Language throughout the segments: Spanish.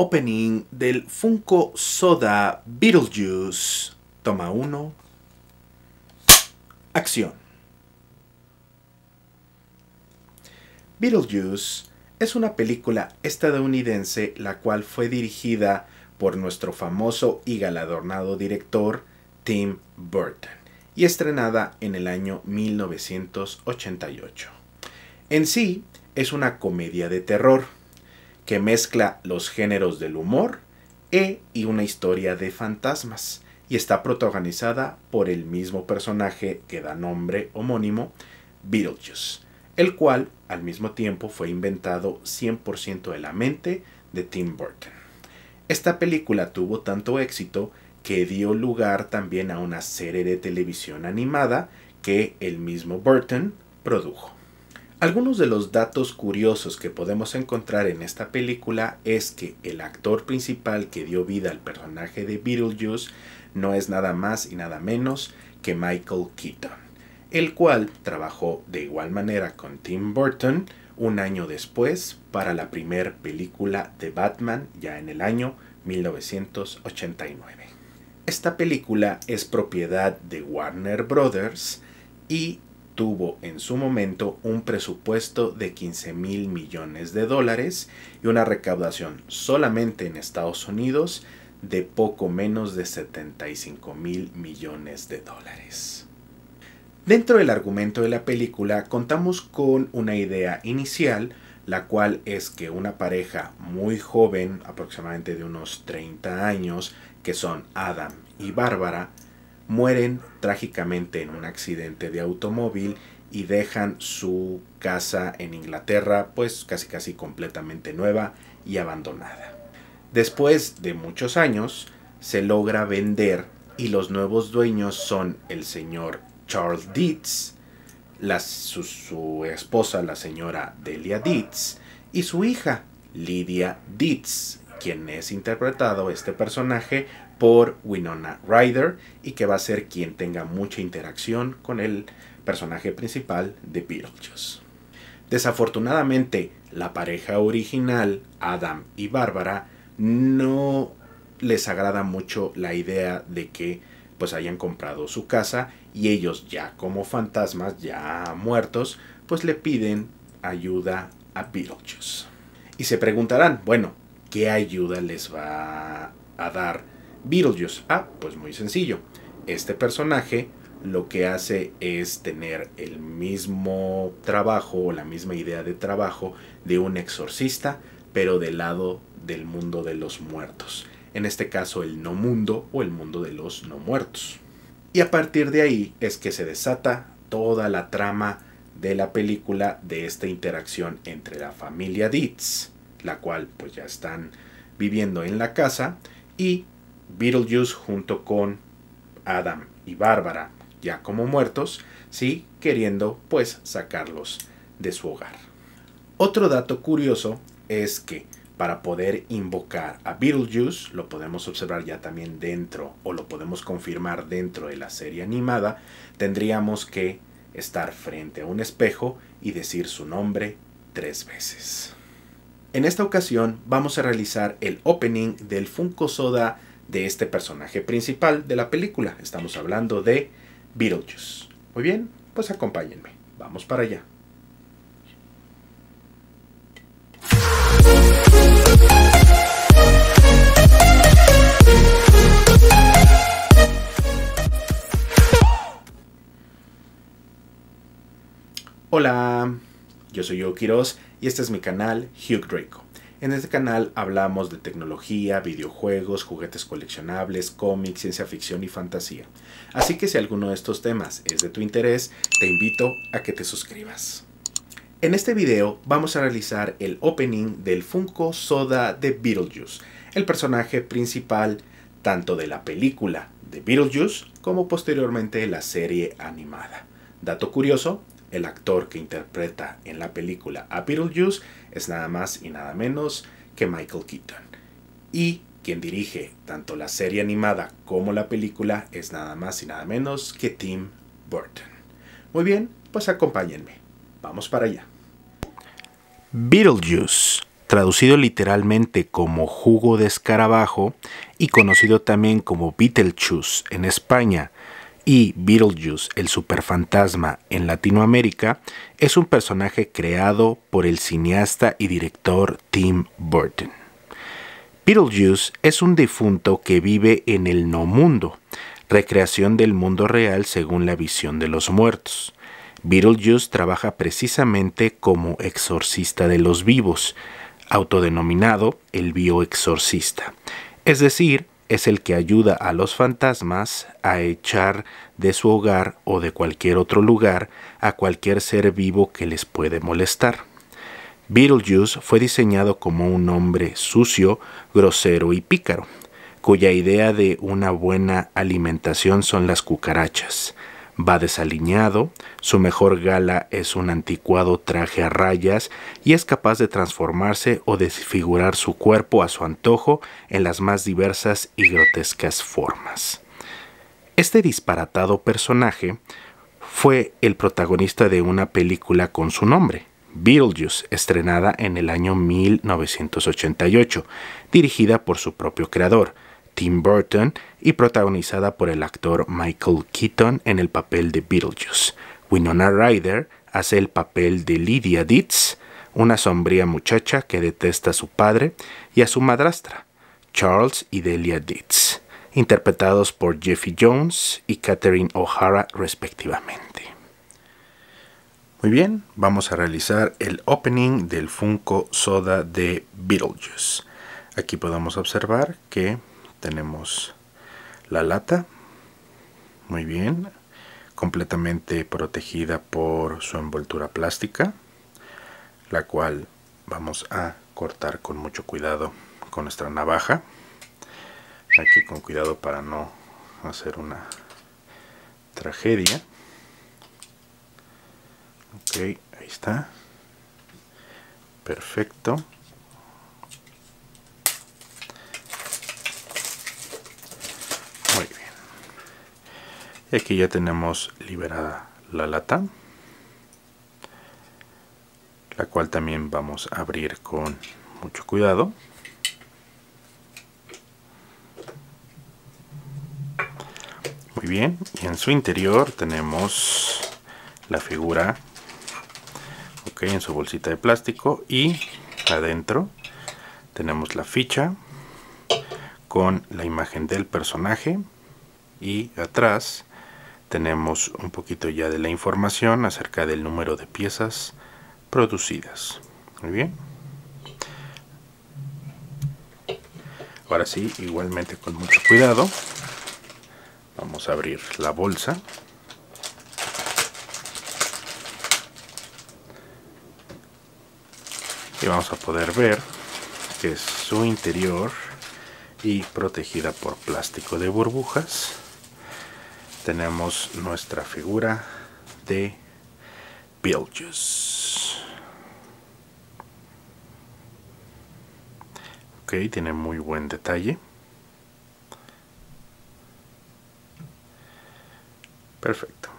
opening del Funko Soda Beetlejuice. Toma 1. Acción. Beetlejuice es una película estadounidense la cual fue dirigida por nuestro famoso y galardonado director Tim Burton y estrenada en el año 1988. En sí, es una comedia de terror que mezcla los géneros del humor e y una historia de fantasmas, y está protagonizada por el mismo personaje que da nombre homónimo, Beetlejuice, el cual al mismo tiempo fue inventado 100% de la mente de Tim Burton. Esta película tuvo tanto éxito que dio lugar también a una serie de televisión animada que el mismo Burton produjo. Algunos de los datos curiosos que podemos encontrar en esta película es que el actor principal que dio vida al personaje de Beetlejuice no es nada más y nada menos que Michael Keaton, el cual trabajó de igual manera con Tim Burton un año después para la primera película de Batman ya en el año 1989. Esta película es propiedad de Warner Brothers y tuvo en su momento un presupuesto de 15 mil millones de dólares y una recaudación solamente en Estados Unidos de poco menos de 75 mil millones de dólares. Dentro del argumento de la película contamos con una idea inicial, la cual es que una pareja muy joven, aproximadamente de unos 30 años, que son Adam y Bárbara, mueren trágicamente en un accidente de automóvil y dejan su casa en Inglaterra pues casi casi completamente nueva y abandonada. Después de muchos años se logra vender y los nuevos dueños son el señor Charles Dietz, su, su, esposa la señora Delia Dietz y su hija Lydia Dietz, quien es interpretado este personaje por Winona Ryder y que va a ser quien tenga mucha interacción con el personaje principal de Beetlejuice. Desafortunadamente, la pareja original, Adam y Bárbara, no les agrada mucho la idea de que pues hayan comprado su casa y ellos ya como fantasmas, ya muertos, pues le piden ayuda a Beetlejuice. Y se preguntarán, bueno, ¿qué ayuda les va a dar Beetlejuice? Ah, pues muy sencillo. Este personaje lo que hace es tener el mismo trabajo o la misma idea de trabajo de un exorcista, pero del lado del mundo de los muertos. En este caso, el no mundo o el mundo de los no muertos. Y a partir de ahí es que se desata toda la trama de la película de esta interacción entre la familia Dietz, la cual pues ya están viviendo en la casa, y Beetlejuice junto con Adam y Bárbara, ya como muertos, sí, queriendo pues sacarlos de su hogar. Otro dato curioso es que para poder invocar a Beetlejuice, lo podemos observar ya también dentro o lo podemos confirmar dentro de la serie animada, tendríamos que estar frente a un espejo y decir su nombre tres veces. En esta ocasión vamos a realizar el opening del Funko Soda de este personaje principal de la película. Estamos hablando de Beetlejuice. Muy bien, pues acompáñenme. Vamos para allá. Hola, yo soy Yo Quiroz y este es mi canal Hugh Draco. En este canal hablamos de tecnología, videojuegos, juguetes coleccionables, cómics, ciencia ficción y fantasía. Así que si alguno de estos temas es de tu interés, te invito a que te suscribas. En este video vamos a realizar el opening del Funko Soda de Beetlejuice, el personaje principal tanto de la película de Beetlejuice como posteriormente la serie animada. Dato curioso, el actor que interpreta en la película a Beetlejuice es nada más y nada menos que Michael Keaton. Y quien dirige tanto la serie animada como la película es nada más y nada menos que Tim Burton. Muy bien, pues acompáñenme. Vamos para allá. Beetlejuice, traducido literalmente como jugo de escarabajo y conocido también como Beetlejuice en España, y Beetlejuice, el superfantasma en Latinoamérica, es un personaje creado por el cineasta y director Tim Burton. Beetlejuice es un difunto que vive en el no mundo, recreación del mundo real según la visión de los muertos. Beetlejuice trabaja precisamente como exorcista de los vivos, autodenominado el bioexorcista, es decir, es el que ayuda a los fantasmas a echar de su hogar o de cualquier otro lugar a cualquier ser vivo que les puede molestar. Beetlejuice fue diseñado como un hombre sucio, grosero y pícaro, cuya idea de una buena alimentación son las cucarachas va desaliñado, su mejor gala es un anticuado traje a rayas y es capaz de transformarse o desfigurar su cuerpo a su antojo en las más diversas y grotescas formas. Este disparatado personaje fue el protagonista de una película con su nombre, Beetlejuice, estrenada en el año 1988, dirigida por su propio creador, Tim Burton y protagonizada por el actor Michael Keaton en el papel de Beetlejuice. Winona Ryder hace el papel de Lydia Dietz, una sombría muchacha que detesta a su padre y a su madrastra, Charles y Delia Dietz, interpretados por Jeffy Jones y Catherine O'Hara respectivamente. Muy bien, vamos a realizar el opening del Funko Soda de Beetlejuice. Aquí podemos observar que tenemos la lata, muy bien, completamente protegida por su envoltura plástica, la cual vamos a cortar con mucho cuidado con nuestra navaja. Aquí con cuidado para no hacer una tragedia. Ok, ahí está. Perfecto. aquí ya tenemos liberada la lata, la cual también vamos a abrir con mucho cuidado. Muy bien, y en su interior tenemos la figura en su bolsita de plástico y adentro tenemos la ficha con la imagen del personaje y atrás tenemos un poquito ya de la información acerca del número de piezas producidas. Muy bien. Ahora sí, igualmente con mucho cuidado, vamos a abrir la bolsa. Y vamos a poder ver que es su interior y protegida por plástico de burbujas tenemos nuestra figura de Bilges. Ok, tiene muy buen detalle. Perfecto.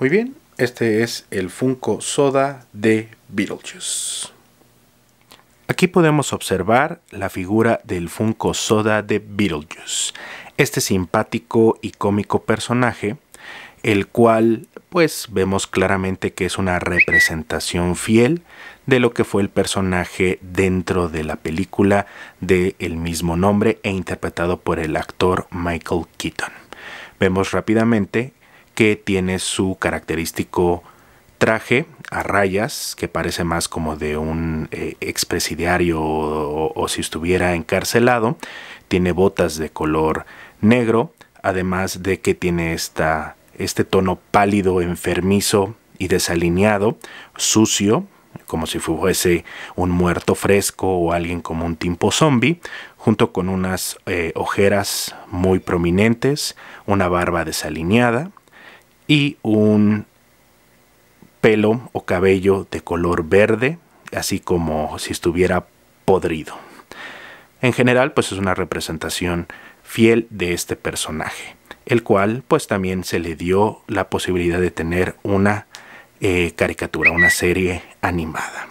Muy bien, este es el Funko Soda de Beetlejuice. Aquí podemos observar la figura del Funko Soda de Beetlejuice, este simpático y cómico personaje, el cual pues vemos claramente que es una representación fiel de lo que fue el personaje dentro de la película de el mismo nombre e interpretado por el actor Michael Keaton. Vemos rápidamente que tiene su característico traje a rayas que parece más como de un eh, expresidiario o, si estuviera encarcelado. Tiene botas de color negro, además de que tiene esta, este tono pálido, enfermizo y desalineado, sucio, como si fuese un muerto fresco o alguien como un tipo zombie, junto con unas eh, ojeras muy prominentes, una barba desalineada y un pelo o cabello de color verde, así como si estuviera podrido. En general, pues es una representación fiel de este personaje, el cual pues también se le dio la posibilidad de tener una eh, caricatura, una serie animada.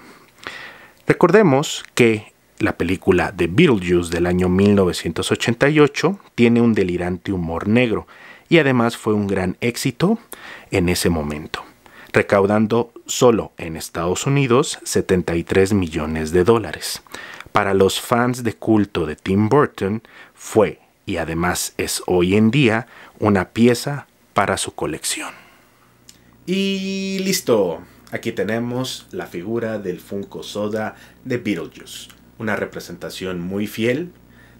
Recordemos que la película de Beetlejuice del año 1988 tiene un delirante humor negro y además fue un gran éxito en ese momento recaudando solo en Estados Unidos 73 millones de dólares. Para los fans de culto de Tim Burton fue, y además es hoy en día, una pieza para su colección. Y listo, aquí tenemos la figura del Funko Soda de Beetlejuice, una representación muy fiel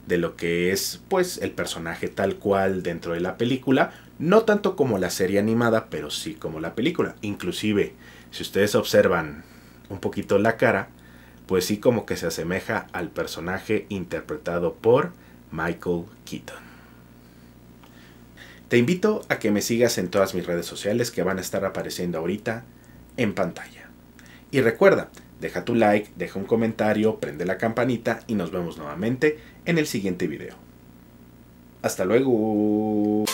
de lo que es pues el personaje tal cual dentro de la película, no tanto como la serie animada, pero sí como la película. Inclusive, si ustedes observan un poquito la cara, pues sí como que se asemeja al personaje interpretado por Michael Keaton. Te invito a que me sigas en todas mis redes sociales que van a estar apareciendo ahorita en pantalla. Y recuerda, deja tu like, deja un comentario, prende la campanita y nos vemos nuevamente en el siguiente video. Hasta luego.